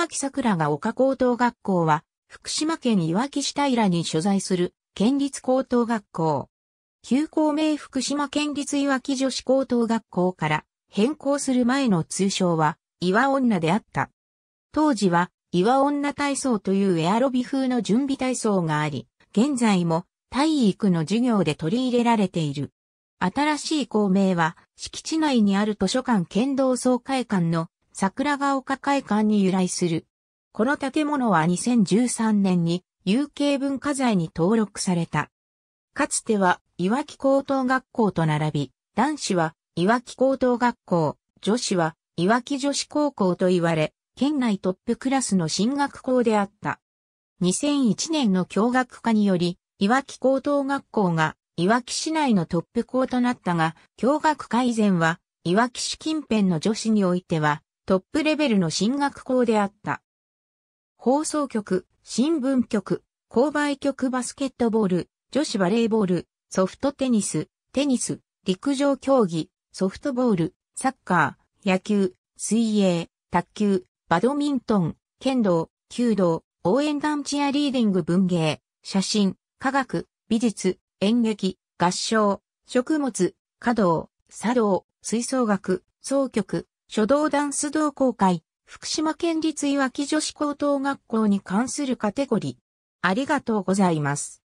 脇桜が丘高等学校は、福島県いわき市平に所在する県立高等学校。旧校名福島県立いわき女子高等学校から変更する前の通称は、岩女であった。当時は、岩女体操というエアロビ風の準備体操があり、現在も体育の授業で取り入れられている。新しい校名は、敷地内にある図書館剣道総会館の桜ヶ丘会館に由来する。この建物は2013年に有形文化財に登録された。かつては、いわき高等学校と並び、男子は、いわき高等学校、女子は、いわき女子高校と言われ、県内トップクラスの進学校であった。2001年の教学化により、いわき高等学校が、いわき市内のトップ校となったが、教学化以前は、いわき市近辺の女子においては、トップレベルの進学校であった。放送局、新聞局、購買局バスケットボール、女子バレーボール、ソフトテニス、テニス、陸上競技、ソフトボール、サッカー、野球、水泳、卓球、バドミントン、剣道、弓道、応援団チアリーディング文芸、写真、科学、美術、演劇、合唱、食物、華道、茶道、吹奏楽、奏曲、書道ダンス同好会、福島県立いわき女子高等学校に関するカテゴリー。ありがとうございます。